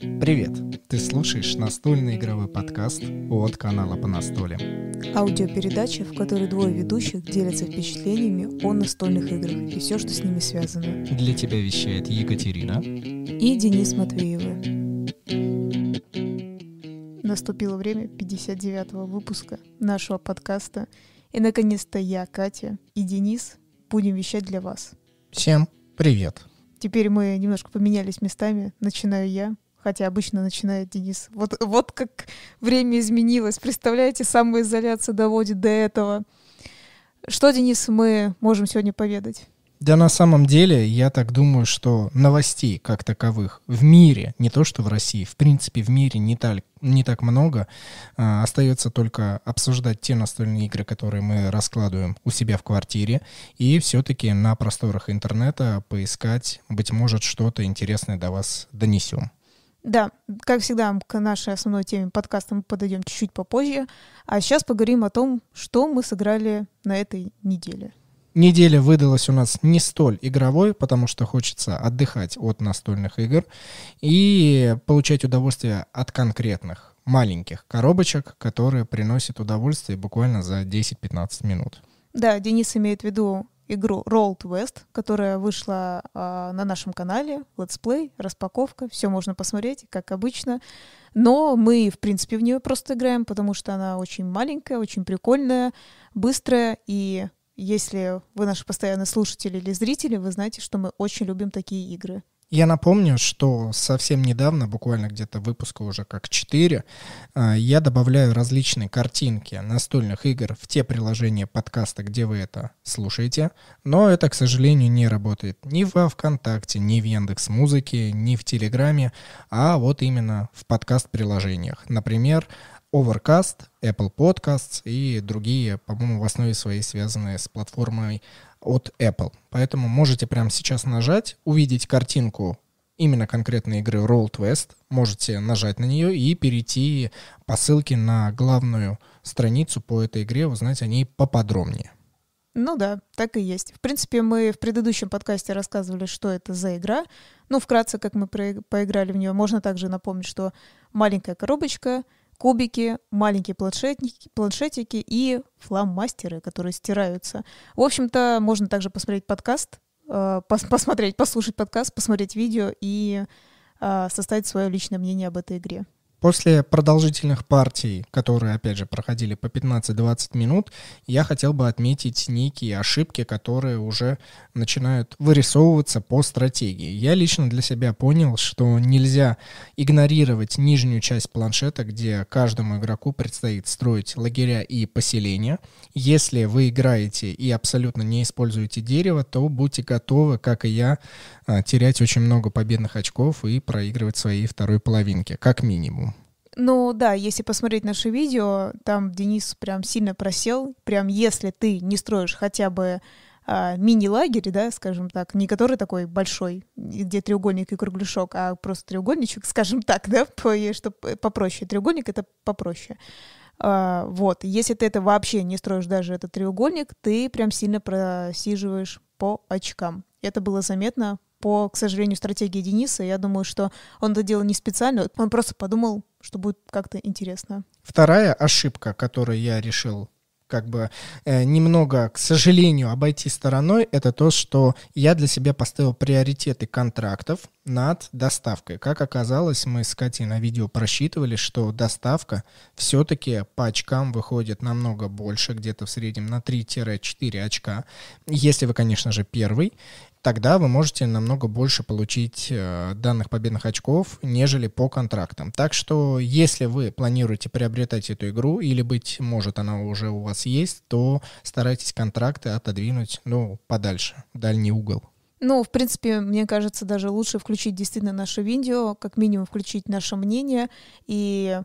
Привет! Ты слушаешь настольный игровой подкаст от канала «По настоле». Аудиопередача, в которой двое ведущих делятся впечатлениями о настольных играх и все, что с ними связано. Для тебя вещает Екатерина и Денис Матвеевы. Наступило время 59-го выпуска нашего подкаста. И, наконец-то, я, Катя и Денис будем вещать для вас. Всем привет! Теперь мы немножко поменялись местами. Начинаю я, хотя обычно начинает Денис. Вот, вот как время изменилось. Представляете, самоизоляция доводит до этого. Что, Денис, мы можем сегодня поведать? Да на самом деле, я так думаю, что новостей как таковых в мире, не то что в России, в принципе в мире не так, не так много. А, остается только обсуждать те настольные игры, которые мы раскладываем у себя в квартире, и все-таки на просторах интернета поискать, быть может, что-то интересное до вас донесем. Да, как всегда, к нашей основной теме подкаста мы подойдем чуть-чуть попозже. А сейчас поговорим о том, что мы сыграли на этой неделе. Неделя выдалась у нас не столь игровой, потому что хочется отдыхать от настольных игр и получать удовольствие от конкретных маленьких коробочек, которые приносят удовольствие буквально за 10-15 минут. Да, Денис имеет в виду игру Roll West, которая вышла э, на нашем канале, летсплей, распаковка, все можно посмотреть, как обычно. Но мы, в принципе, в нее просто играем, потому что она очень маленькая, очень прикольная, быстрая и если вы наши постоянные слушатели или зрители, вы знаете, что мы очень любим такие игры. Я напомню, что совсем недавно, буквально где-то выпуска уже как 4, а, я добавляю различные картинки настольных игр в те приложения подкаста, где вы это слушаете. Но это, к сожалению, не работает ни во ВКонтакте, ни в Яндекс Музыке, ни в Телеграме, а вот именно в подкаст-приложениях. Например, Overcast, Apple Podcasts и другие, по-моему, в основе своей связанные с платформой от Apple. Поэтому можете прямо сейчас нажать, увидеть картинку именно конкретной игры Roll West, можете нажать на нее и перейти по ссылке на главную страницу по этой игре, узнать о ней поподробнее. Ну да, так и есть. В принципе, мы в предыдущем подкасте рассказывали, что это за игра. Ну, вкратце, как мы проиг- поиграли в нее. Можно также напомнить, что маленькая коробочка — кубики, маленькие планшетники, планшетики и фломастеры, которые стираются. В общем-то, можно также посмотреть подкаст, э, пос посмотреть, послушать подкаст, посмотреть видео и э, составить свое личное мнение об этой игре. После продолжительных партий, которые, опять же, проходили по 15-20 минут, я хотел бы отметить некие ошибки, которые уже начинают вырисовываться по стратегии. Я лично для себя понял, что нельзя игнорировать нижнюю часть планшета, где каждому игроку предстоит строить лагеря и поселения. Если вы играете и абсолютно не используете дерево, то будьте готовы, как и я, а, терять очень много победных очков и проигрывать своей второй половинке, как минимум. Ну да, если посмотреть наше видео, там Денис прям сильно просел. Прям если ты не строишь хотя бы а, мини-лагерь, да, скажем так, не который такой большой, где треугольник и кругляшок, а просто треугольничек, скажем так, да, по, чтобы э, попроще. Треугольник — это попроще. А, вот, если ты это вообще не строишь даже этот треугольник, ты прям сильно просиживаешь по очкам. Это было заметно по, к сожалению, стратегии Дениса. Я думаю, что он это делал не специально, он просто подумал, что будет как-то интересно. Вторая ошибка, которую я решил как бы э, немного, к сожалению, обойти стороной, это то, что я для себя поставил приоритеты контрактов над доставкой. Как оказалось, мы с Катей на видео просчитывали, что доставка все-таки по очкам выходит намного больше, где-то в среднем на 3-4 очка, если вы, конечно же, первый тогда вы можете намного больше получить э, данных победных очков, нежели по контрактам. Так что, если вы планируете приобретать эту игру, или, быть может, она уже у вас есть, то старайтесь контракты отодвинуть ну, подальше, в дальний угол. Ну, в принципе, мне кажется, даже лучше включить действительно наше видео, как минимум включить наше мнение и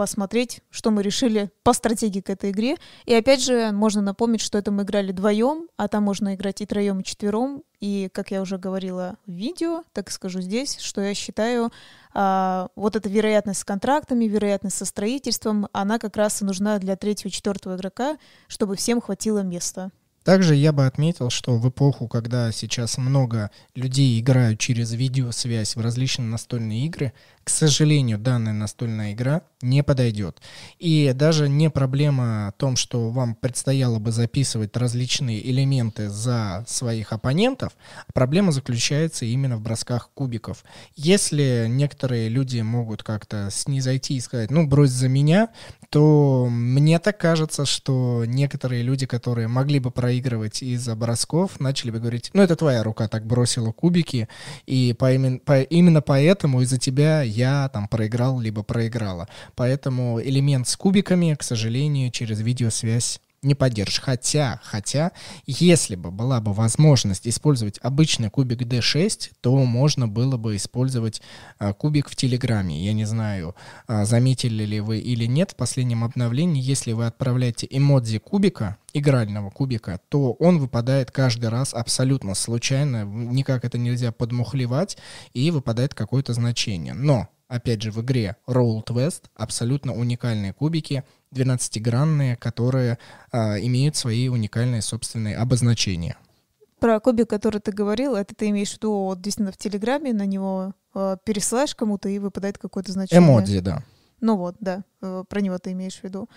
посмотреть, что мы решили по стратегии к этой игре. И опять же, можно напомнить, что это мы играли вдвоем, а там можно играть и троем, и четвером. И, как я уже говорила в видео, так и скажу здесь, что я считаю, а, вот эта вероятность с контрактами, вероятность со строительством, она как раз и нужна для третьего четвертого игрока, чтобы всем хватило места. Также я бы отметил, что в эпоху, когда сейчас много людей играют через видеосвязь в различные настольные игры, к сожалению, данная настольная игра не подойдет. И даже не проблема о том, что вам предстояло бы записывать различные элементы за своих оппонентов, проблема заключается именно в бросках кубиков. Если некоторые люди могут как-то снизойти и сказать, ну, брось за меня, то мне так кажется, что некоторые люди, которые могли бы пройти проигрывать из-за бросков, начали бы говорить, ну это твоя рука так бросила кубики, и по, по, именно поэтому из-за тебя я там проиграл либо проиграла. Поэтому элемент с кубиками, к сожалению, через видеосвязь не поддержишь. Хотя, хотя, если бы была бы возможность использовать обычный кубик D6, то можно было бы использовать а, кубик в Телеграме. Я не знаю, а, заметили ли вы или нет, в последнем обновлении, если вы отправляете эмодзи кубика, игрального кубика, то он выпадает каждый раз абсолютно случайно, никак это нельзя подмухлевать, и выпадает какое-то значение. Но, опять же, в игре Roll Twist абсолютно уникальные кубики — 12-гранные, которые а, имеют свои уникальные собственные обозначения. Про кубик, который ты говорил, это ты имеешь в виду вот, действительно в Телеграме, на него э, пересылаешь кому-то и выпадает какое-то значение. Эмодзи, да. Ну вот, да. Э, про него ты имеешь в виду.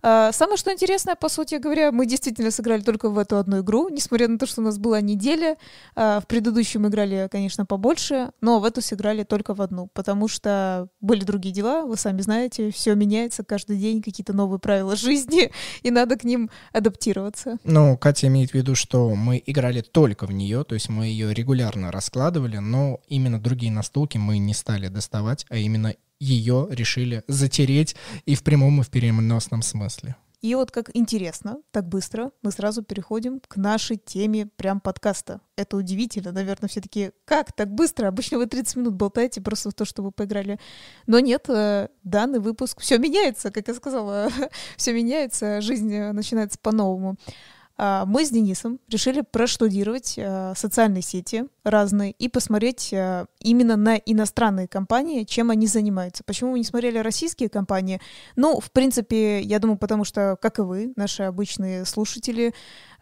А, самое что интересное, по сути говоря, мы действительно сыграли только в эту одну игру, несмотря на то, что у нас была неделя. А, в предыдущем играли, конечно, побольше, но в эту сыграли только в одну, потому что были другие дела, вы сами знаете, все меняется каждый день, какие-то новые правила жизни, и надо к ним адаптироваться. Ну, Катя имеет в виду, что мы играли только в нее, то есть мы ее регулярно раскладывали, но именно другие настолки мы не стали доставать, а именно ее решили затереть и в прямом, и в переносном смысле. И вот как интересно, так быстро мы сразу переходим к нашей теме прям подкаста. Это удивительно, наверное, все таки как так быстро? Обычно вы 30 минут болтаете просто в то, чтобы поиграли. Но нет, э, данный выпуск, все меняется, как я сказала, все меняется, жизнь э, начинается по-новому. А, мы с Денисом решили проштудировать э, социальные сети разные и посмотреть э, именно на иностранные компании, чем они занимаются. Почему мы не смотрели российские компании? Ну, в принципе, я думаю, потому что, как и вы, наши обычные слушатели,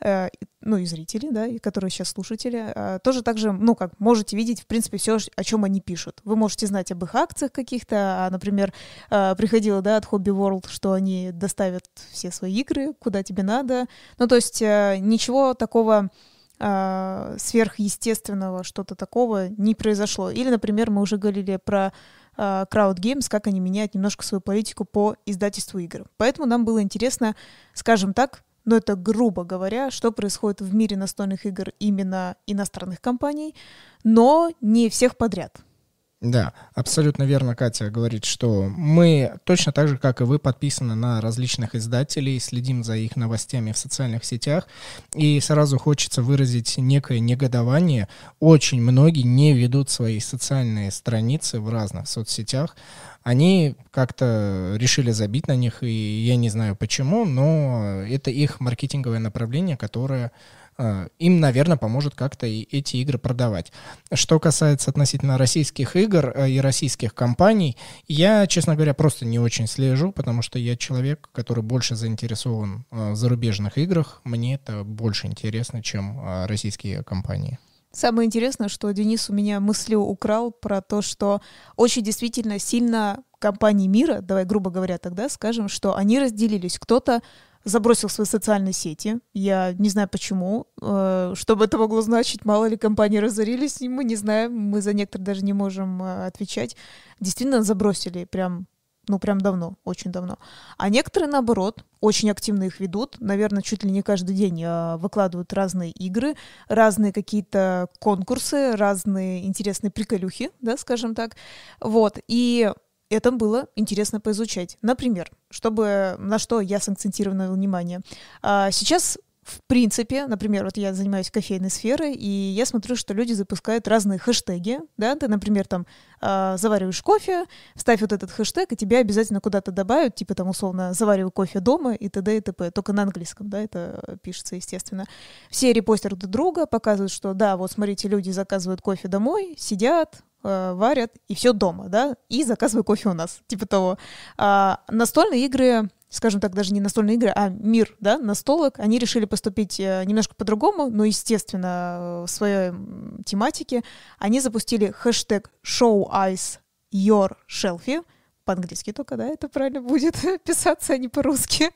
Э, ну и зрители, да, и которые сейчас слушатели, а, тоже также, ну как, можете видеть, в принципе, все, о чем они пишут. Вы можете знать об их акциях каких-то, а, например, а, приходило, да, от Hobby World, что они доставят все свои игры, куда тебе надо. Ну то есть э, ничего такого а, сверхъестественного, что-то такого не произошло. Или, например, мы уже говорили про Crowd Games, как они меняют немножко свою политику по издательству игр. Поэтому нам было интересно, скажем так, но это грубо говоря, что происходит в мире настольных игр именно иностранных компаний, но не всех подряд. Да, абсолютно верно Катя говорит, что мы точно так же, как и вы, подписаны на различных издателей, следим за их новостями в социальных сетях, и сразу хочется выразить некое негодование. Очень многие не ведут свои социальные страницы в разных соцсетях. Они как-то решили забить на них, и я не знаю почему, но это их маркетинговое направление, которое Э, им, наверное, поможет как-то и эти игры продавать. Что касается относительно российских игр э, и российских компаний, я, честно говоря, просто не очень слежу, потому что я человек, который больше заинтересован э, в зарубежных играх. Мне это больше интересно, чем российские компании. Самое интересное, что Денис у меня мыслью украл про то, что очень действительно сильно компании мира, давай грубо говоря тогда скажем, что они разделились. Кто-то забросил свои социальные сети. Я не знаю почему. Э, Что бы это могло значить? Мало ли компании разорились, мы не знаем. Мы за некоторые даже не можем э, отвечать. Действительно забросили прям ну, прям давно, очень давно. А некоторые, наоборот, очень активно их ведут. Наверное, чуть ли не каждый день э, выкладывают разные игры, разные какие-то конкурсы, разные интересные приколюхи, да, скажем так. Вот. И это было интересно поизучать. Например, чтобы на что я сакцентировала внимание. А, сейчас в принципе, например, вот я занимаюсь кофейной сферой, и я смотрю, что люди запускают разные хэштеги, да, ты, например, там э, завариваешь кофе, вставь вот этот хэштег, и тебя обязательно куда-то добавят, типа там условно завариваю кофе дома и т.д. и т.п. Только на английском, да, это пишется, естественно. Все репостеры друг друга показывают, что да, вот смотрите, люди заказывают кофе домой, сидят, Э, варят, и все дома, да, и заказывают кофе у нас, типа того. А, настольные игры, скажем так, даже не настольные игры, а мир, да, настолок, они решили поступить э, немножко по-другому, но, естественно, в своей тематике. Они запустили хэштег «Show Ice Your Shelfie», по-английски только, да, это правильно будет писаться, а не по-русски.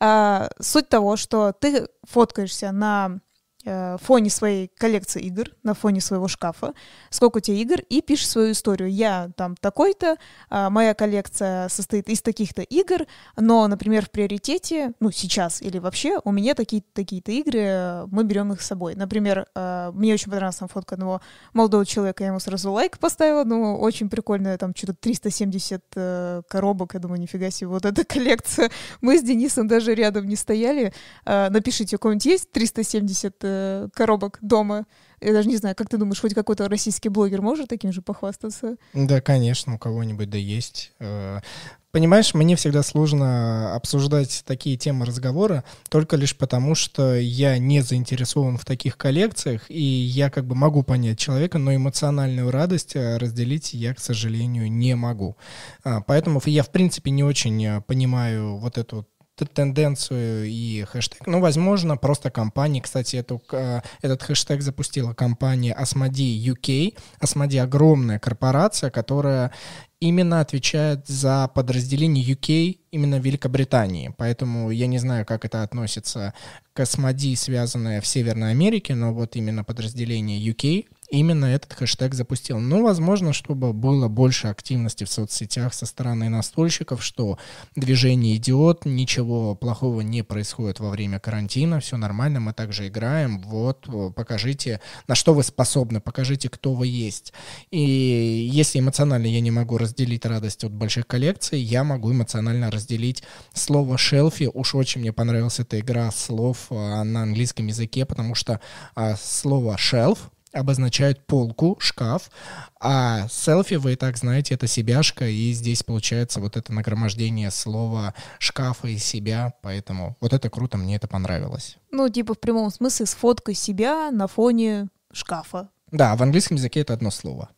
А, суть того, что ты фоткаешься на Э, фоне своей коллекции игр, на фоне своего шкафа, сколько у тебя игр, и пишешь свою историю. Я там такой-то, а моя коллекция состоит из таких-то игр, но, например, в приоритете, ну, сейчас или вообще, у меня такие-то такие игры, мы берем их с собой. Например, э, мне очень понравилась там фотка одного молодого человека, я ему сразу лайк поставила, ну, очень прикольная там что-то 370 э, коробок, я думаю, нифига себе, вот эта коллекция. Мы с Денисом даже рядом не стояли. Напишите, у кого-нибудь есть 370 Э, коробок дома. Я даже не знаю, как ты думаешь, хоть какой-то российский блогер может таким же похвастаться? Да, конечно, у кого-нибудь да есть. Э, понимаешь, мне всегда сложно обсуждать такие темы разговора только лишь потому, что я не заинтересован в таких коллекциях, и я как бы могу понять человека, но эмоциональную радость э, разделить я, к сожалению, не могу. А, поэтому я, в принципе, не очень понимаю вот эту тенденцию и хэштег. Ну, возможно, просто компании. Кстати, эту, э, этот хэштег запустила компания Asmodee UK. Asmodee — огромная корпорация, которая именно отвечает за подразделение UK именно Великобритании. Поэтому я не знаю, как это относится к Asmodee, связанное в Северной Америке, но вот именно подразделение UK именно этот хэштег запустил. ну, возможно, чтобы было больше активности в соцсетях со стороны настольщиков, что движение идет, ничего плохого не происходит во время карантина, все нормально, мы также играем, вот, покажите, на что вы способны, покажите, кто вы есть. И если эмоционально я не могу разделить радость от больших коллекций, я могу эмоционально разделить слово «шелфи». Уж очень мне понравилась эта игра слов а, на английском языке, потому что а, слово «шелф» обозначают полку, шкаф, а селфи, вы и так знаете, это себяшка, и здесь получается вот это нагромождение слова шкафа и себя, поэтому вот это круто, мне это понравилось. Ну, типа в прямом смысле сфоткай себя на фоне шкафа. Да, в английском языке это одно слово.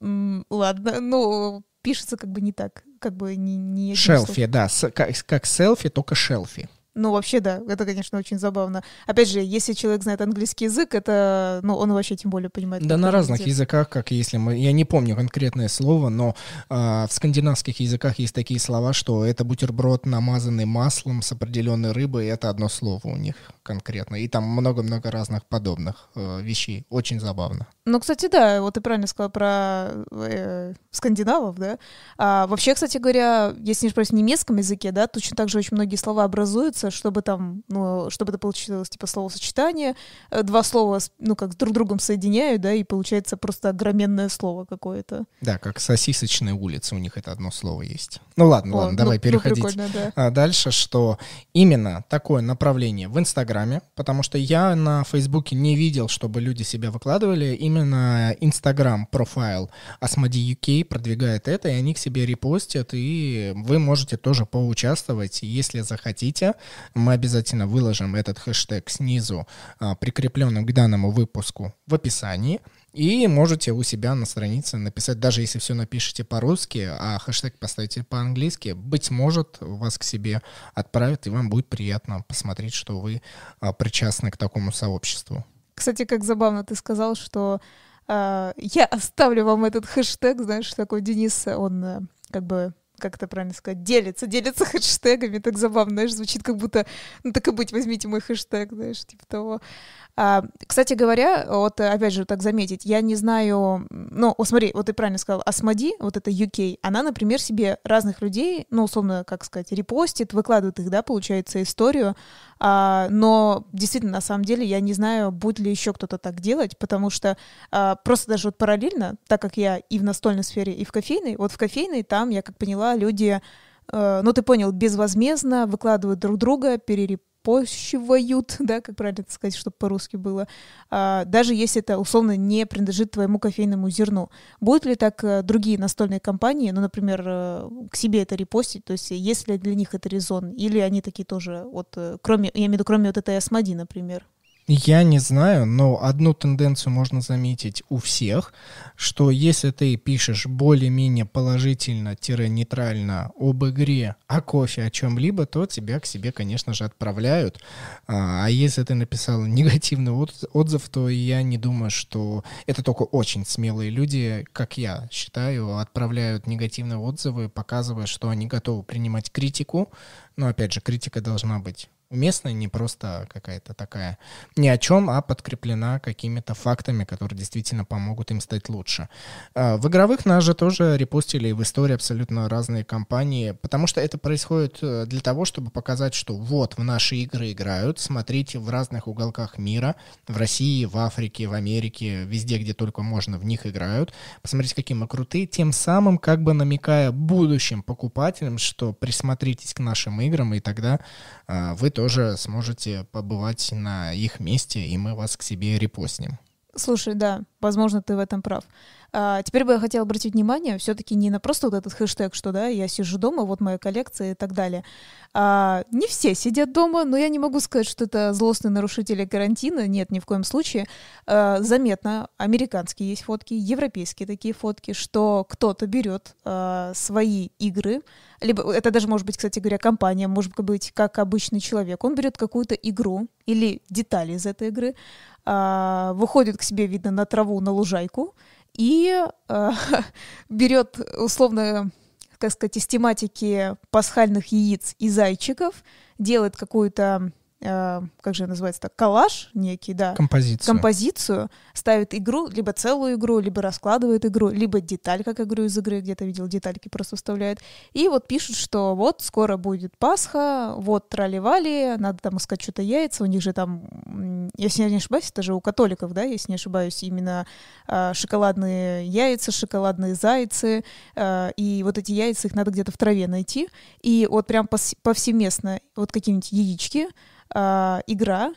М ладно, ну, пишется как бы не так, как бы не... не шелфи, да, с, как, как селфи, только шелфи. Ну, вообще, да, это, конечно, очень забавно. Опять же, если человек знает английский язык, это, ну, он вообще тем более понимает. Да, на разных язык. языках, как если мы, я не помню конкретное слово, но э, в скандинавских языках есть такие слова, что это бутерброд, намазанный маслом с определенной рыбой, это одно слово у них конкретно. И там много-много разных подобных э, вещей. Очень забавно. Ну, кстати, да, вот ты правильно сказала про э, скандинавов, да. А, вообще, кстати говоря, если не спросить в немецком языке, да, точно так же очень многие слова образуются, меняться, чтобы там, ну, чтобы это получилось, типа, словосочетание, э, два слова, ну, как друг с другом соединяют, да, и получается просто огроменное слово какое-то. Да, как сосисочная улица, у них это одно слово есть. Ну, ладно, О, ладно, ну, давай ну, ну переходить. Ну, да. а дальше, что именно такое направление в Инстаграме, потому что я на Фейсбуке не видел, чтобы люди себя выкладывали, именно Инстаграм профайл Asmodee UK продвигает это, и они к себе репостят, и вы можете тоже поучаствовать, если захотите. Мы обязательно выложим этот хэштег снизу, а, прикрепленным к данному выпуску в описании. И можете у себя на странице написать, даже если все напишите по-русски, а хэштег поставите по-английски, быть может, вас к себе отправят, и вам будет приятно посмотреть, что вы а, причастны к такому сообществу. Кстати, как забавно ты сказал, что э, я оставлю вам этот хэштег, знаешь, такой Денис, он э, как бы как это правильно сказать, делится, делится хэштегами, так забавно, знаешь, звучит как будто, ну так и быть, возьмите мой хэштег, знаешь, типа того. А, кстати говоря, вот опять же так заметить, я не знаю, ну, о, смотри, вот ты правильно сказал, Асмоди, вот это UK, она, например, себе разных людей, ну, условно, как сказать, репостит, выкладывает их, да, получается, историю, а, но действительно, на самом деле, я не знаю, будет ли еще кто-то так делать, потому что а, просто даже вот параллельно, так как я и в настольной сфере, и в кофейной, вот в кофейной там, я как поняла, люди э, ну ты понял, безвозмездно выкладывают друг друга, перереп почивают, да, как правильно это сказать, чтобы по-русски было, а, даже если это условно не принадлежит твоему кофейному зерну. Будут ли так э, другие настольные компании, ну, например, э, к себе это репостить, то есть если для них это резон, или они такие тоже, вот, э, кроме, я имею в виду, кроме вот этой Асмоди, например? Я не знаю, но одну тенденцию можно заметить у всех, что если ты пишешь более-менее положительно-нейтрально об игре, о кофе, о чем-либо, то тебя к себе, конечно же, отправляют. А, а если ты написал негативный отзыв, то я не думаю, что это только очень смелые люди, как я считаю, отправляют негативные отзывы, показывая, что они готовы принимать критику. Но опять же, критика должна быть уместная, не просто какая-то такая ни о чем, а подкреплена какими-то фактами, которые действительно помогут им стать лучше. А, в игровых нас же тоже репостили в истории абсолютно разные компании, потому что это происходит э, для того, чтобы показать, что вот в наши игры играют, смотрите в разных уголках мира, в России, в Африке, в Америке, везде, где только можно, в них играют. Посмотрите, какие мы крутые, тем самым как бы намекая будущим покупателям, что присмотритесь к нашим играм, и тогда а, вы тоже тоже сможете побывать на их месте, и мы вас к себе репостнем. Слушай, да, возможно, ты в этом прав. А, теперь бы я хотела обратить внимание все-таки не на просто вот этот хэштег, что да, я сижу дома, вот моя коллекция и так далее. А, не все сидят дома, но я не могу сказать, что это злостные нарушители карантина. Нет, ни в коем случае. А, заметно, американские есть фотки, европейские такие фотки, что кто-то берет а, свои игры, либо это даже может быть, кстати говоря, компания, может быть, как обычный человек. Он берет какую-то игру или детали из этой игры, а, выходит к себе, видно, на траву, на лужайку, и э, берет условно, как сказать, из тематики пасхальных яиц и зайчиков, делает какую-то Э, как же называется так, коллаж некий, да. Композицию. Композицию, ставит игру, либо целую игру, либо раскладывает игру, либо деталь, как я говорю из игры, где-то видел детальки, просто вставляет. И вот пишут, что вот скоро будет Пасха, вот тролливали, надо там искать что-то яйца, у них же там, если я не ошибаюсь, это же у католиков, да, если не ошибаюсь, именно э, шоколадные яйца, шоколадные зайцы, э, и вот эти яйца, их надо где-то в траве найти, и вот прям повсеместно вот какие-нибудь яички, а, игра,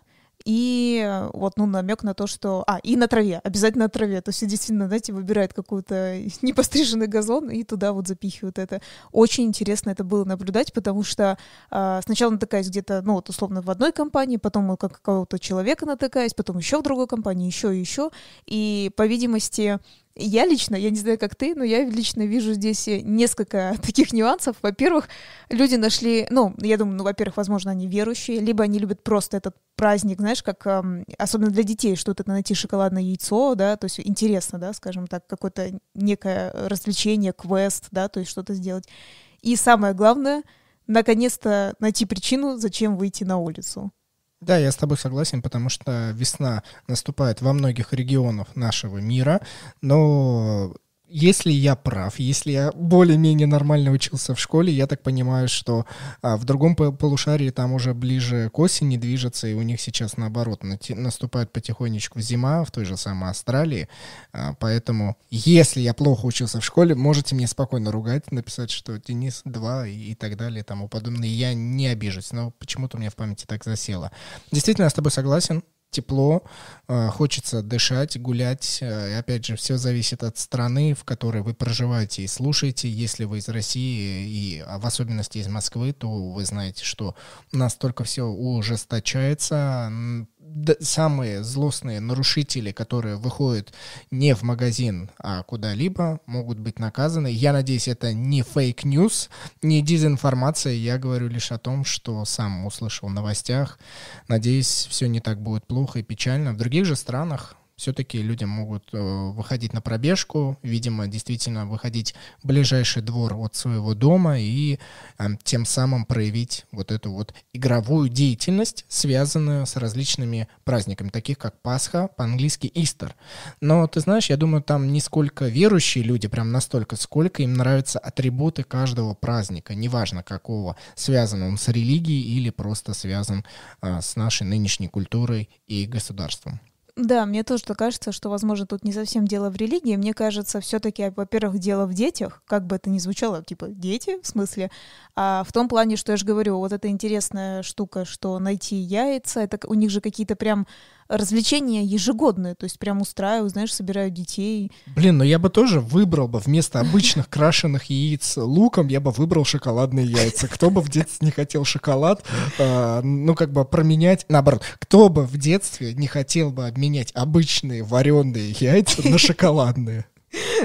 и э, вот, ну, намек на то, что... А, и на траве, обязательно на траве. То есть действительно, знаете, выбирает какую-то непостриженный газон и туда вот запихивают это. Очень интересно это было наблюдать, потому что э, сначала натыкаюсь где-то, ну, вот условно в одной компании, потом как какого-то человека натыкаюсь, потом еще в другой компании, еще и еще. И, по видимости, я лично, я не знаю, как ты, но я лично вижу здесь э, несколько таких нюансов. Во-первых, люди нашли, ну, я думаю, ну, во-первых, возможно, они верующие, либо они любят просто этот праздник, знаешь, как эм, особенно для детей, что-то найти шоколадное яйцо, да, то есть интересно, да, скажем так, какое-то некое развлечение, квест, да, то есть что-то сделать. И самое главное, наконец-то найти причину, зачем выйти на улицу. Да, я с тобой согласен, потому что весна наступает во многих регионах нашего мира, но если я прав, если я более-менее нормально учился в школе, я так понимаю, что а, в другом полушарии там уже ближе к осени движется, и у них сейчас наоборот наступает потихонечку зима в той же самой Австралии, а, поэтому если я плохо учился в школе, можете мне спокойно ругать, написать, что Денис 2 и, и так далее и тому подобное, я не обижусь, но почему-то у меня в памяти так засело. Действительно, я с тобой согласен, тепло, э, хочется дышать, гулять. Э, и опять же, все зависит от страны, в которой вы проживаете и слушаете. Если вы из России, и а в особенности из Москвы, то вы знаете, что настолько все ужесточается, самые злостные нарушители, которые выходят не в магазин, а куда-либо, могут быть наказаны. Я надеюсь, это не фейк-ньюс, не дезинформация. Я говорю лишь о том, что сам услышал в новостях. Надеюсь, все не так будет плохо и печально. В других же странах все-таки люди могут э, выходить на пробежку, видимо, действительно выходить в ближайший двор от своего дома и эм, тем самым проявить вот эту вот игровую деятельность, связанную с различными праздниками, таких как Пасха, по-английски Истер. Но ты знаешь, я думаю, там не сколько верующие люди, прям настолько, сколько им нравятся атрибуты каждого праздника, неважно какого, связан он с религией или просто связан а, с нашей нынешней культурой и государством. Да, мне тоже кажется, что, возможно, тут не совсем дело в религии. Мне кажется, все-таки, а, во-первых, дело в детях, как бы это ни звучало, типа дети, в смысле, а в том плане, что я же говорю, вот эта интересная штука, что найти яйца, это у них же какие-то прям развлечение ежегодное, то есть прям устраиваю, знаешь, собираю детей. Блин, но ну я бы тоже выбрал бы вместо обычных крашеных яиц луком, я бы выбрал шоколадные яйца. Кто бы в детстве не хотел шоколад, а, ну как бы променять, наоборот, кто бы в детстве не хотел бы обменять обычные вареные яйца на шоколадные.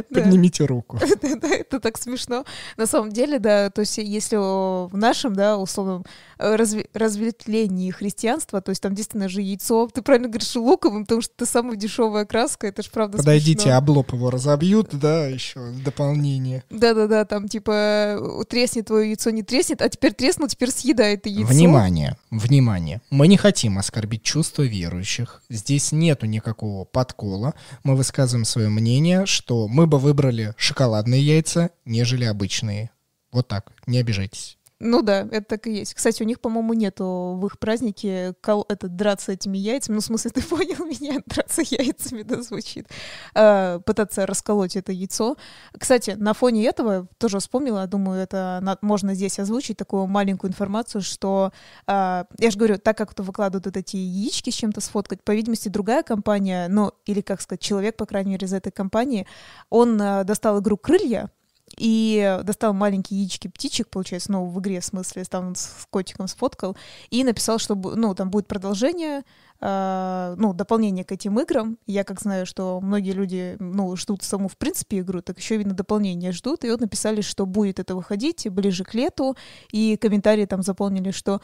Поднимите руку. Это так смешно. На самом деле, да, то есть если в нашем, да, условном э, разветвлении христианства, то есть там действительно же яйцо, ты правильно говоришь, луковым, потому что это самая дешевая краска, это же правда Подойдите, облоп его разобьют, да, еще дополнение. Да-да-да, там типа э, треснет твое яйцо, не треснет, а теперь треснул, теперь съедает и яйцо. Внимание, внимание, мы не хотим оскорбить чувства верующих, здесь нету никакого подкола, мы высказываем свое мнение, что мы бы выбрали шоколадные яйца, нежели обычные. Вот так, не обижайтесь. Ну да, это так и есть. Кстати, у них, по-моему, нету в их празднике кол это, драться этими яйцами. Ну, в смысле, ты понял меня? Драться яйцами, да, звучит. А, пытаться расколоть это яйцо. Кстати, на фоне этого тоже вспомнила, думаю, это на, можно здесь озвучить такую маленькую информацию, что, а, я же говорю, так как то выкладывают вот эти яички с чем-то сфоткать, по видимости, другая компания, ну, или, как сказать, человек, по крайней мере, из этой компании, он а, достал игру «Крылья», и достал маленькие яички птичек, получается, ну, в игре, в смысле, там с котиком сфоткал, и написал, что, ну, там будет продолжение, а, ну, дополнение к этим играм. Я как знаю, что многие люди, ну, ждут саму, в принципе, игру, так еще, видно, дополнение ждут, и вот написали, что будет это выходить ближе к лету, и комментарии там заполнили, что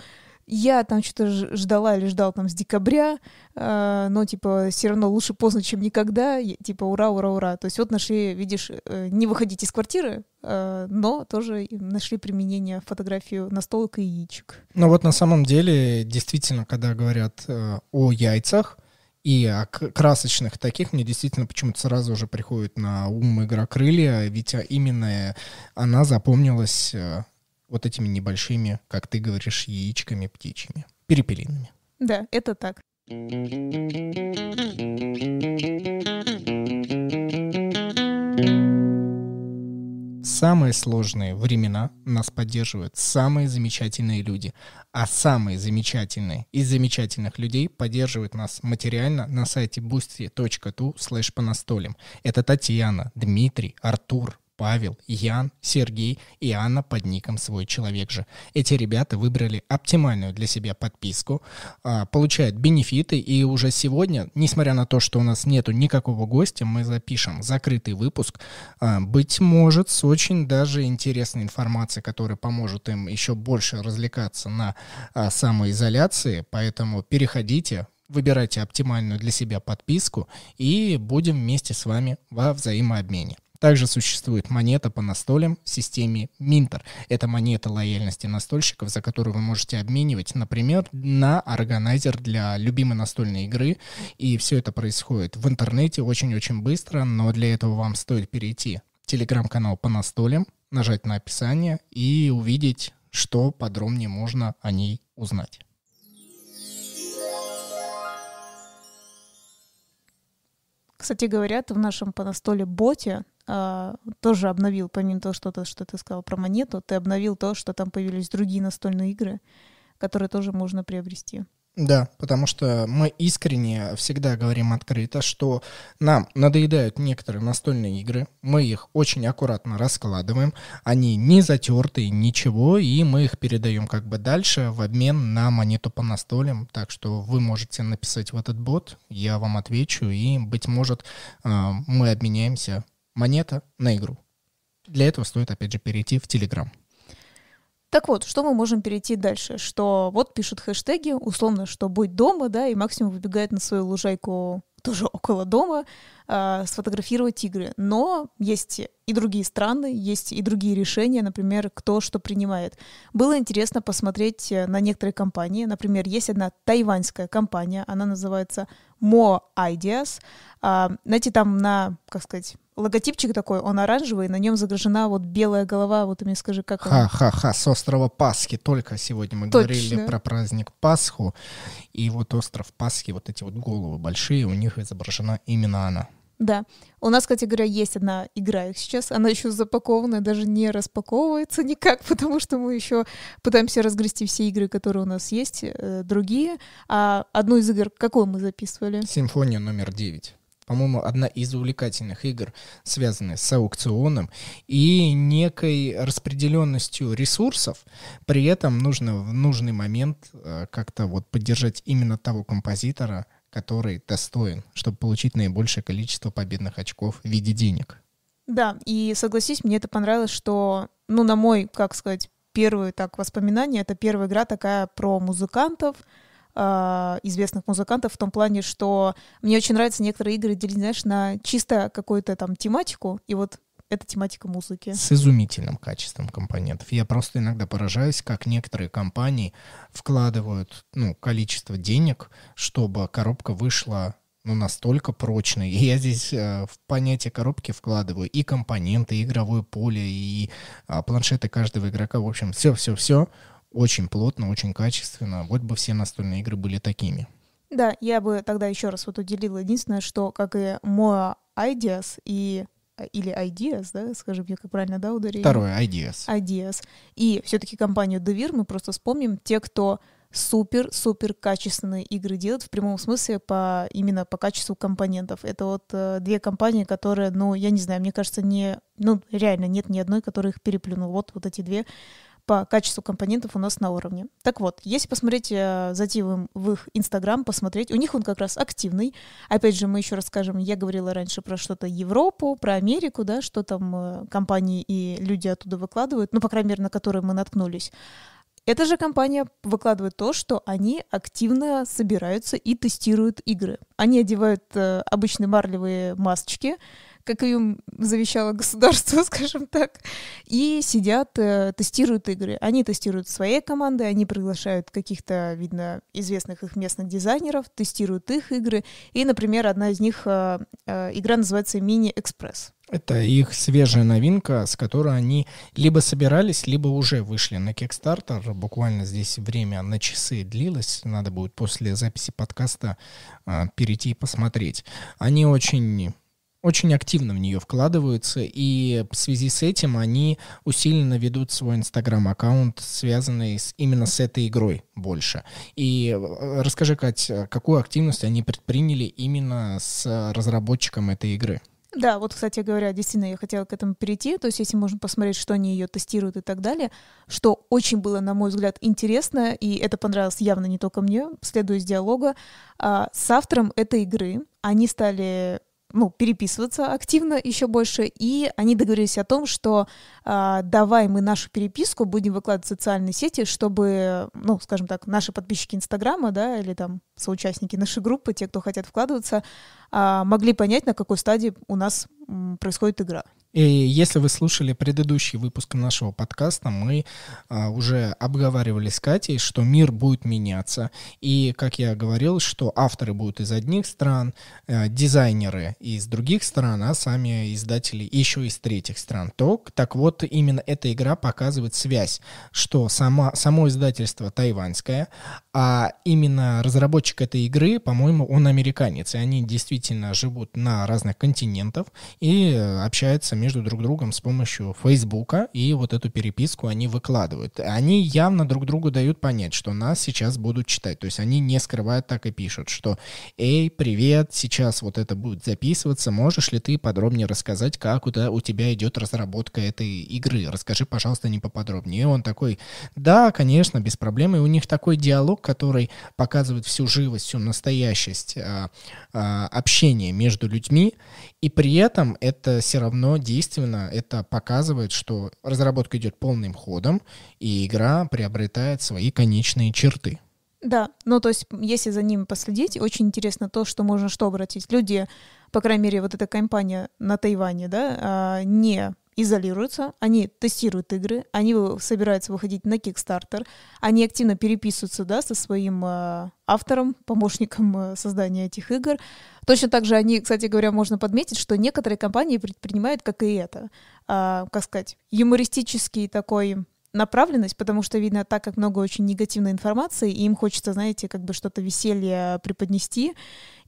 я там что-то ждала или ждал там с декабря, э, но типа все равно лучше поздно, чем никогда. Я, типа ура, ура, ура. То есть вот нашли, видишь, э, не выходить из квартиры, э, но тоже нашли применение фотографию на настолок и яичек. Ну вот на самом деле, действительно, когда говорят э, о яйцах, и о красочных таких мне действительно почему-то сразу же приходит на ум игра крылья, ведь а, именно э, она запомнилась э, вот этими небольшими, как ты говоришь, яичками птичьими, перепелинами. Да, это так. Самые сложные времена нас поддерживают самые замечательные люди, а самые замечательные из замечательных людей поддерживают нас материально на сайте boosty.tu слэш по настолям. Это Татьяна, Дмитрий, Артур, Павел, Ян, Сергей и Анна под ником «Свой человек же». Эти ребята выбрали оптимальную для себя подписку, а, получают бенефиты, и уже сегодня, несмотря на то, что у нас нету никакого гостя, мы запишем закрытый выпуск, а, быть может, с очень даже интересной информацией, которая поможет им еще больше развлекаться на а, самоизоляции, поэтому переходите, выбирайте оптимальную для себя подписку и будем вместе с вами во взаимообмене. Также существует монета по настолям в системе Минтер. Это монета лояльности настольщиков, за которую вы можете обменивать, например, на органайзер для любимой настольной игры. И все это происходит в интернете очень-очень быстро, но для этого вам стоит перейти в телеграм-канал по настолям, нажать на описание и увидеть, что подробнее можно о ней узнать. Кстати говоря, в нашем по понастоле боте а, тоже обновил, помимо того, что, -то, что ты сказал про монету, ты обновил то, что там появились другие настольные игры, которые тоже можно приобрести. Да, потому что мы искренне всегда говорим открыто, что нам надоедают некоторые настольные игры, мы их очень аккуратно раскладываем, они не затертые, ничего, и мы их передаем как бы дальше в обмен на монету по настолям, так что вы можете написать в этот бот, я вам отвечу, и, быть может, а, мы обменяемся монета на игру. Для этого стоит, опять же, перейти в Telegram. Так вот, что мы можем перейти дальше? Что вот пишут хэштеги, условно, что «будь дома», да, и Максимум выбегает на свою лужайку тоже около дома, э, сфотографировать тигры, Но есть и другие страны, есть и другие решения, например, кто что принимает. Было интересно посмотреть э, на некоторые компании. Например, есть одна тайваньская компания, она называется Mo Ideas. Э, знаете, там на, как сказать, логотипчик такой, он оранжевый, на нем загружена вот белая голова, вот ты мне скажи, как Ха-ха-ха, с острова Пасхи. Только сегодня мы Точно. говорили про праздник Пасху, и вот остров Пасхи, вот эти вот головы большие, у них изображена именно она. Да. У нас, кстати говоря, есть одна игра их сейчас. Она еще запакованная, даже не распаковывается никак, потому что мы еще пытаемся разгрести все игры, которые у нас есть, э, другие. А одну из игр, какую мы записывали? Симфония номер девять по-моему, одна из увлекательных игр, связанная с аукционом и некой распределенностью ресурсов. При этом нужно в нужный момент э, как-то вот поддержать именно того композитора, который достоин, чтобы получить наибольшее количество победных очков в виде денег. Да, и согласись, мне это понравилось, что, ну, на мой, как сказать, первые так воспоминание, это первая игра такая про музыкантов, а, известных музыкантов в том плане, что мне очень нравятся некоторые игры делить, знаешь, на чисто какую-то там тематику, и вот эта тематика музыки. С изумительным качеством компонентов. Я просто иногда поражаюсь, как некоторые компании вкладывают ну, количество денег, чтобы коробка вышла ну, настолько прочный. И я здесь э, в понятие коробки вкладываю и компоненты, и игровое поле, и э, планшеты каждого игрока. В общем, все-все-все очень плотно, очень качественно. Вот бы все настольные игры были такими. Да, я бы тогда еще раз вот уделила единственное, что, как и Moa Ideas и или ideas, да, скажем, мне, как правильно, да, ударение? Второе, ideas. Ideas. И все-таки компанию Devir мы просто вспомним те, кто супер-супер качественные игры делают в прямом смысле по именно по качеству компонентов. Это вот э, две компании, которые, ну, я не знаю, мне кажется, не, ну, реально нет ни одной, которая их переплюнула. Вот, вот эти две по качеству компонентов у нас на уровне. Так вот, если посмотреть, э, зайти в, их Инстаграм, посмотреть, у них он как раз активный. Опять же, мы еще расскажем, я говорила раньше про что-то Европу, про Америку, да, что там э, компании и люди оттуда выкладывают, ну, по крайней мере, на которые мы наткнулись. Эта же компания выкладывает то, что они активно собираются и тестируют игры. Они одевают э, обычные марлевые масочки, как им завещало государство, скажем так, и сидят, э, тестируют игры. Они тестируют свои команды, они приглашают каких-то, видно, известных их местных дизайнеров, тестируют их игры. И, например, одна из них, э, э, игра называется «Мини-экспресс». Это их свежая новинка, с которой они либо собирались, либо уже вышли на Kickstarter. Буквально здесь время на часы длилось. Надо будет после записи подкаста э, перейти и посмотреть. Они очень очень активно в нее вкладываются, и в связи с этим они усиленно ведут свой инстаграм-аккаунт, связанный с, именно с этой игрой больше. И э, расскажи, Кать, э, какую активность они предприняли именно с разработчиком этой игры? Да, вот, кстати говоря, действительно, я хотела к этому перейти. То есть, если можно посмотреть, что они ее тестируют и так далее, что очень было, на мой взгляд, интересно, и это понравилось явно не только мне, следуя из диалога, а, с автором этой игры. Они стали ну, переписываться активно еще больше, и они договорились о том, что э, давай мы нашу переписку будем выкладывать в социальные сети, чтобы, ну, скажем так, наши подписчики Инстаграма, да, или там соучастники нашей группы, те, кто хотят вкладываться, э, могли понять, на какой стадии у нас происходит игра. И если вы слушали предыдущий выпуск нашего подкаста, мы а, уже обговаривали с Катей, что мир будет меняться. И, как я говорил, что авторы будут из одних стран, а, дизайнеры из других стран, а сами издатели еще из третьих стран. Так, так вот, именно эта игра показывает связь, что сама, само издательство тайваньское, а именно разработчик этой игры, по-моему, он американец, и они действительно живут на разных континентах и э, общаются между между друг другом с помощью Фейсбука, и вот эту переписку они выкладывают. Они явно друг другу дают понять, что нас сейчас будут читать. То есть они не скрывают, так и пишут, что «Эй, привет, сейчас вот это будет записываться, можешь ли ты подробнее рассказать, как у тебя, у тебя идет разработка этой игры? Расскажи, пожалуйста, не поподробнее». И он такой «Да, конечно, без проблем». И у них такой диалог, который показывает всю живость, всю настоящесть а, а, общения между людьми, и при этом это все равно действенно это показывает, что разработка идет полным ходом, и игра приобретает свои конечные черты. Да, ну то есть если за ними последить, очень интересно то, что можно что обратить. Люди, по крайней мере, вот эта компания на Тайване, да, а, не изолируются, они тестируют игры, они собираются выходить на Kickstarter, они активно переписываются да, со своим э, автором, помощником э, создания этих игр. Точно так же они, кстати говоря, можно подметить, что некоторые компании предпринимают, как и это, э, как сказать, юмористический такой направленность, потому что видно, так как много очень негативной информации, и им хочется, знаете, как бы что-то веселье преподнести,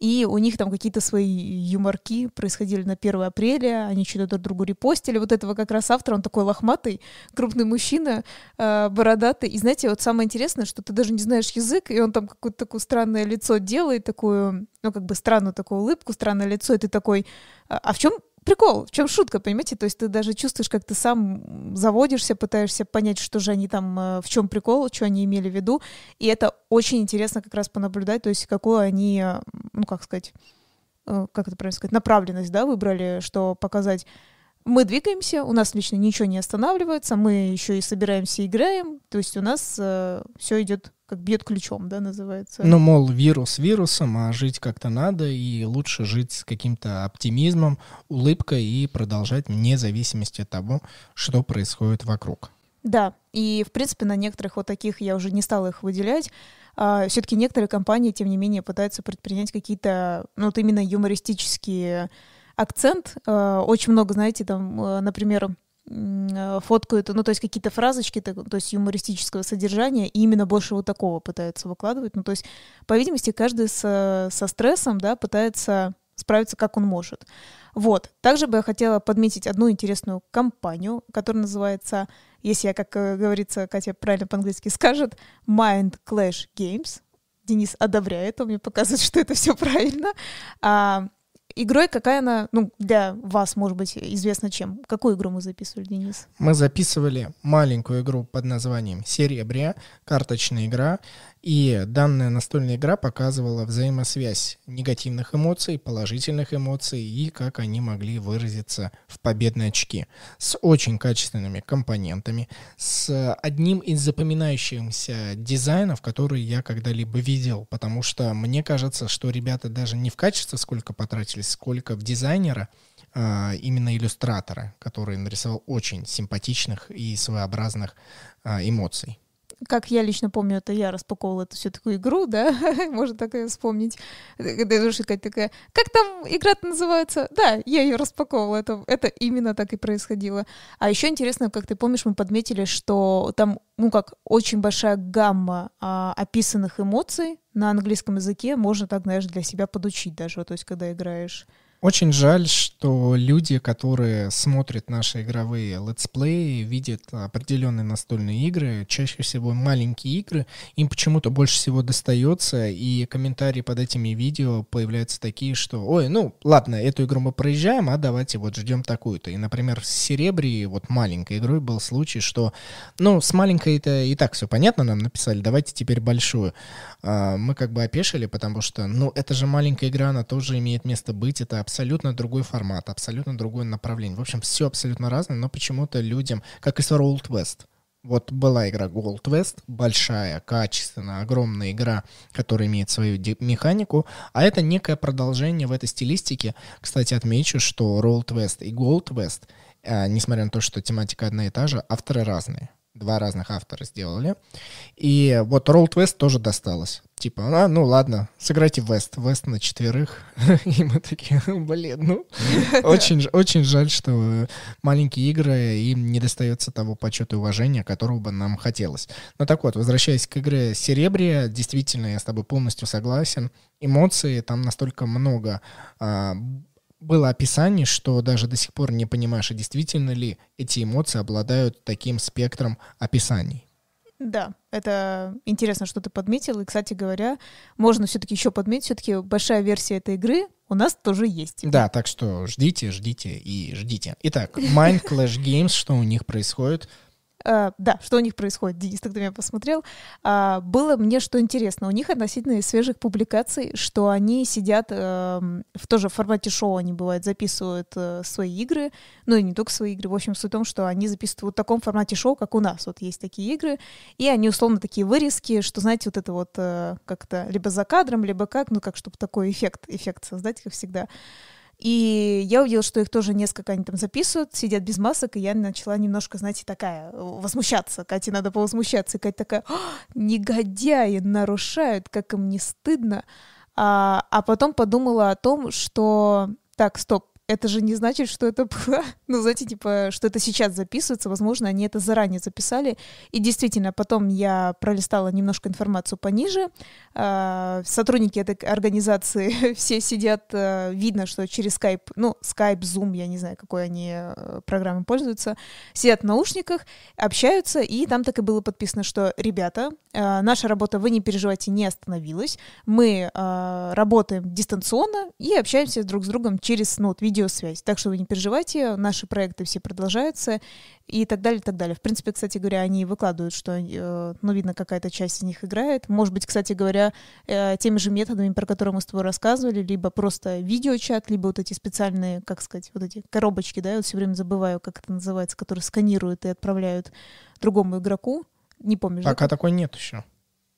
и у них там какие-то свои юморки происходили на 1 апреля, они что-то друг другу репостили, вот этого как раз автора, он такой лохматый, крупный мужчина, э, бородатый, и знаете, вот самое интересное, что ты даже не знаешь язык, и он там какое-то такое странное лицо делает, такую, ну как бы странную такую улыбку, странное лицо, и ты такой, а, а в чем прикол, в чем шутка, понимаете? То есть ты даже чувствуешь, как ты сам заводишься, пытаешься понять, что же они там, э, в чем прикол, что они имели в виду. И это очень интересно как раз понаблюдать, то есть какую они, ну как сказать, э, как это правильно сказать, направленность, да, выбрали, что показать мы двигаемся, у нас лично ничего не останавливается, мы еще и собираемся, играем, то есть у нас э, все идет как бьет ключом, да, называется. Ну, мол, вирус вирусом, а жить как-то надо, и лучше жить с каким-то оптимизмом, улыбкой и продолжать вне зависимости от того, что происходит вокруг. Да, и, в принципе, на некоторых вот таких я уже не стала их выделять. А, Все-таки некоторые компании, тем не менее, пытаются предпринять какие-то, ну, вот именно юмористические акцент. А, очень много, знаете, там, э, например, Э, фоткают, ну, то есть какие-то фразочки, то есть юмористического содержания, и именно больше вот такого пытаются выкладывать. Ну, то есть, по видимости, каждый со, э, со стрессом, да, пытается справиться, как он может. Вот. Также бы я хотела подметить одну интересную компанию, которая называется, если я, как э, говорится, Катя правильно по-английски скажет, Mind Clash Games. Денис одобряет, он мне показывает, что это все правильно. А, игрой, какая она, ну, для вас, может быть, известна чем? Какую игру мы записывали, Денис? Мы записывали маленькую игру под названием «Серебря», карточная игра. И данная настольная игра показывала взаимосвязь негативных эмоций, положительных эмоций и как они могли выразиться в победные очки. С очень качественными компонентами, с одним из запоминающихся дизайнов, которые я когда-либо видел, потому что мне кажется, что ребята даже не в качестве сколько потратили, сколько в дизайнера, а, именно иллюстратора, который нарисовал очень симпатичных и своеобразных а, эмоций как я лично помню, это я распаковывала эту всю такую игру, да, можно так и вспомнить. Когда душа такая, как там игра-то называется? Да, я ее распаковывала, это, это именно так и происходило. А еще интересно, как ты помнишь, мы подметили, что там, ну как, очень большая гамма а, описанных эмоций на английском языке, можно так, знаешь, для себя подучить даже, то есть когда играешь. Очень жаль, что люди, которые смотрят наши игровые летсплеи, видят определенные настольные игры, чаще всего маленькие игры, им почему-то больше всего достается, и комментарии под этими видео появляются такие, что «Ой, ну ладно, эту игру мы проезжаем, а давайте вот ждем такую-то». И, например, с Серебрии, вот маленькой игрой, был случай, что «Ну, с маленькой это и так все понятно, нам написали, давайте теперь большую». А, мы как бы опешили, потому что, ну, это же маленькая игра, она тоже имеет место быть, это абсолютно другой формат, абсолютно другое направление. В общем, все абсолютно разное, но почему-то людям, как и с Old West, вот была игра Gold West, большая, качественная, огромная игра, которая имеет свою механику, а это некое продолжение в этой стилистике. Кстати, отмечу, что Rolled West и Gold West, э, несмотря на то, что тематика одна и та же, авторы разные. Два разных автора сделали. И вот Roll Twist тоже досталось. Типа, а, ну ладно, сыграйте Вест. Вест на четверых. И мы такие, «Ну, блин, ну, очень, очень жаль, что э, маленькие игры, им не достается того почета и уважения, которого бы нам хотелось. Но так вот, возвращаясь к игре Серебрия, действительно, я с тобой полностью согласен. Эмоции там настолько много а, было описание, что даже до сих пор не понимаешь, а действительно ли эти эмоции обладают таким спектром описаний. Да, это интересно, что ты подметил. И, кстати говоря, можно все-таки еще подметить, все-таки большая версия этой игры у нас тоже есть. Да, так что ждите, ждите и ждите. Итак, Mind Clash Games, что у них происходит? Uh, да, что у них происходит, Денис тогда меня посмотрел, uh, было мне что интересно. У них относительно свежих публикаций, что они сидят uh, в тоже формате шоу, они, бывает, записывают э, свои игры, ну и не только свои игры, в общем, суть в том, что они записывают в таком формате шоу, как у нас, вот есть такие игры, и они условно такие вырезки, что, знаете, вот это вот э, как-то либо за кадром, либо как, ну как, чтобы такой эффект, эффект создать, как всегда. И я увидела, что их тоже несколько они там записывают, сидят без масок, и я начала немножко, знаете, такая, э, возмущаться. Кате надо повозмущаться. И Катя такая, «А, негодяи нарушают, как им не стыдно. А, а потом подумала о том, что так, стоп, это же не значит, что это было, ну, знаете, типа, что это сейчас записывается, возможно, они это заранее записали. И действительно, потом я пролистала немножко информацию пониже. А, сотрудники этой организации все сидят, э, видно, что через Skype, ну, Skype, Zoom, я не знаю, какой они э, программой пользуются, сидят в наушниках, общаются, и там так и было подписано, что, ребята, э, наша работа, вы не переживайте, не остановилась, мы работаем дистанционно и общаемся друг с другом через, ну, вот, видео видеосвязь. Так что вы не переживайте, наши проекты все продолжаются и так далее, и так далее. В принципе, кстати говоря, они выкладывают, что, э, ну, видно, какая-то часть из них играет. Может быть, кстати говоря, э, теми же методами, про которые мы с тобой рассказывали, либо просто видеочат, либо вот эти специальные, как сказать, вот эти коробочки, да, я вот все время забываю, как это называется, которые сканируют и отправляют другому игроку. Не помню. Пока да? такой нет еще.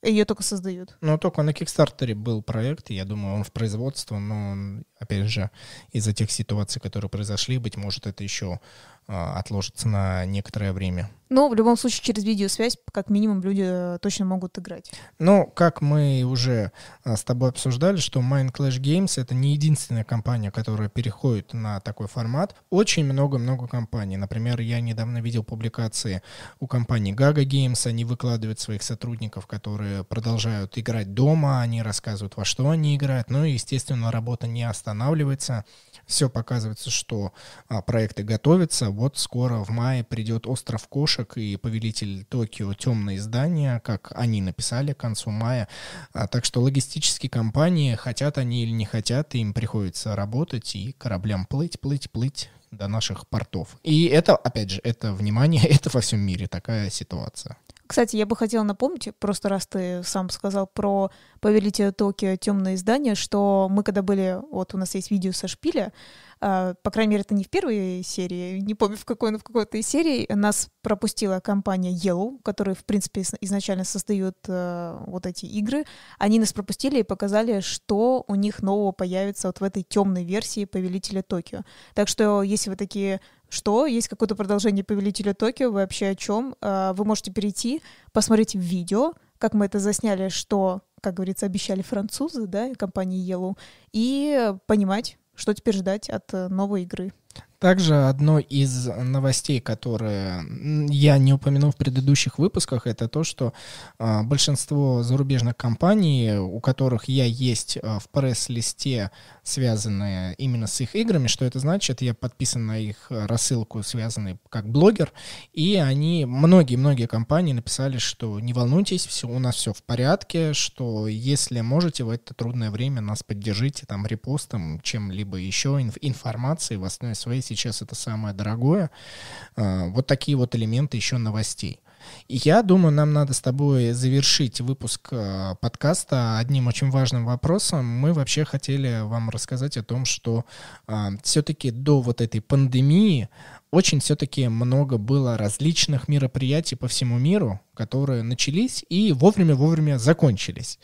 Ее только создают. Ну, только на Кикстартере был проект, и я думаю, он в производстве, но он опять же, из-за тех ситуаций, которые произошли, быть может, это еще а, отложится на некоторое время. Ну, в любом случае, через видеосвязь, как минимум, люди э, точно могут играть. Но, ну, как мы уже а, с тобой обсуждали, что Mind Clash Games — это не единственная компания, которая переходит на такой формат. Очень много-много компаний. Например, я недавно видел публикации у компании Gaga Games. Они выкладывают своих сотрудников, которые продолжают играть дома, они рассказывают, во что они играют. Ну и, естественно, работа не остается устанавливается, все показывается, что а, проекты готовятся. Вот скоро в мае придет «Остров кошек» и «Повелитель Токио. Темные здания», как они написали к концу мая. А, так что логистические компании, хотят они или не хотят, им приходится работать и кораблям плыть, плыть, плыть до наших портов. И это, опять же, это, внимание, это во всем мире такая ситуация. Кстати, я бы хотела напомнить, просто раз ты сам сказал про повелителя Токио темное издание, что мы когда были, вот у нас есть видео со шпиля, а, по крайней мере, это не в первой серии, не помню, в какой, но в какой-то из серий, нас пропустила компания Yellow, которая, в принципе, изначально создает э, вот эти игры. Они нас пропустили и показали, что у них нового появится вот в этой темной версии повелителя Токио. Так что, если вы такие что, есть какое-то продолжение «Повелителя Токио», вы вообще о чем? А, вы можете перейти, посмотреть видео, как мы это засняли, что, как говорится, обещали французы, да, компании Yellow, и понимать, что теперь ждать от э, новой игры. Также одно из новостей, которые я не упомянул в предыдущих выпусках, это то, что э, большинство зарубежных компаний, у которых я есть э, в пресс-листе, связанные именно с их играми, что это значит, я подписан на их рассылку, связанный как блогер, и они, многие-многие компании написали, что не волнуйтесь, все, у нас все в порядке, что если можете в это трудное время нас поддержите там репостом, чем-либо еще, инф информацией в основе своей сейчас это самое дорогое. А, вот такие вот элементы еще новостей. я думаю, нам надо с тобой завершить выпуск а, подкаста одним очень важным вопросом. Мы вообще хотели вам рассказать о том, что а, все-таки до вот этой пандемии очень все-таки много было различных мероприятий по всему миру, которые начались и вовремя-вовремя закончились.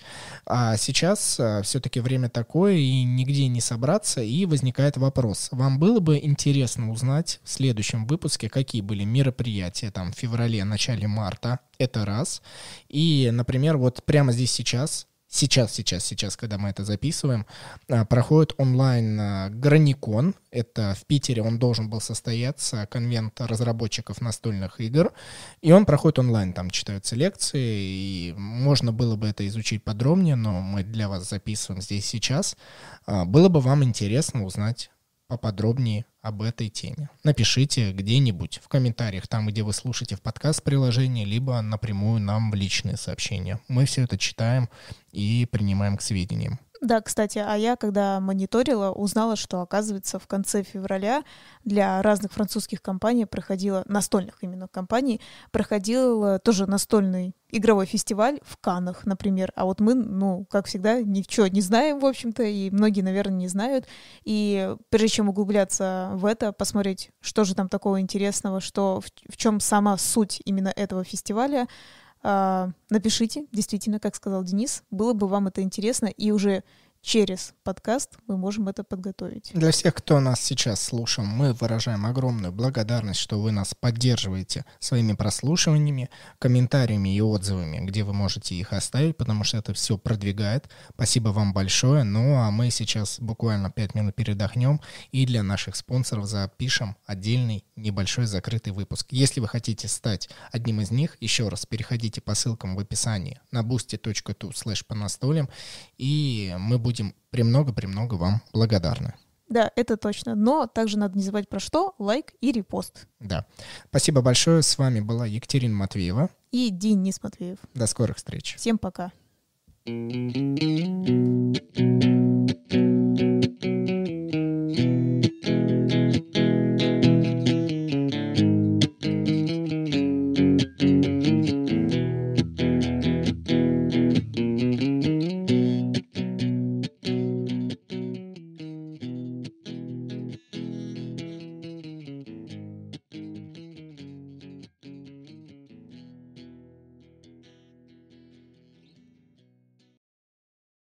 А сейчас э, все-таки время такое, и нигде не собраться, и возникает вопрос. Вам было бы интересно узнать в следующем выпуске, какие были мероприятия там в феврале, начале марта, это раз. И, например, вот прямо здесь сейчас сейчас, сейчас, сейчас, когда мы это записываем, а, проходит онлайн а, Граникон. Это в Питере он должен был состояться, конвент разработчиков настольных игр. И он проходит онлайн, там читаются лекции, и можно было бы это изучить подробнее, но мы для вас записываем здесь сейчас. А, было бы вам интересно узнать поподробнее об этой теме. Напишите где-нибудь в комментариях, там, где вы слушаете в подкаст приложение, либо напрямую нам в личные сообщения. Мы все это читаем и принимаем к сведениям. Да, кстати, а я, когда мониторила, узнала, что, оказывается, в конце февраля для разных французских компаний проходила, настольных именно компаний, проходил тоже настольный игровой фестиваль в Канах, например. А вот мы, ну, как всегда, ничего не знаем, в общем-то, и многие, наверное, не знают. И прежде чем углубляться в это, посмотреть, что же там такого интересного, что, в, в чем сама суть именно этого фестиваля, а, напишите, действительно, как сказал Денис, было бы вам это интересно, и уже через подкаст мы можем это подготовить. Для всех, кто нас сейчас слушал, мы выражаем огромную благодарность, что вы нас поддерживаете своими прослушиваниями, комментариями и отзывами, где вы можете их оставить, потому что это все продвигает. Спасибо вам большое. Ну а мы сейчас буквально 5 минут передохнем и для наших спонсоров запишем отдельный небольшой закрытый выпуск. Если вы хотите стать одним из них, еще раз переходите по ссылкам в описании на boosty.tu slash по настолям, и мы будем будем премного-премного вам благодарны. Да, это точно. Но также надо не забывать про что? Лайк и репост. Да. Спасибо большое. С вами была Екатерина Матвеева. И Денис Матвеев. До скорых встреч. Всем пока.